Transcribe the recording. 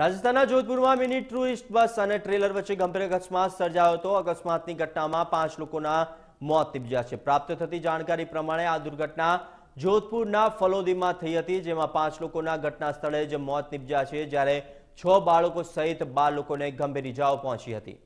રાજસ્થાનના જોધપુરમાં mini tourist બસ અને trailer વચ્ચે ગંભીર અકસ્માત સર્જાયો હતો અકસ્માતની ઘટનામાં પાંચ લોકોના મોત નિપજ્યા છે પ્રાપ્ત થતી જાણકારી પ્રમાણે આ દુર્ઘટના જોધપુરના ફલોદીમાં થઈ હતી જેમાં પાંચ લોકોના ઘટના સ્થળે જ મોત નિપજ્યા છે જ્યારે છ બાળકો સહિત બાર લોકોને ગંભીર ઇજાઓ પહોંચી હતી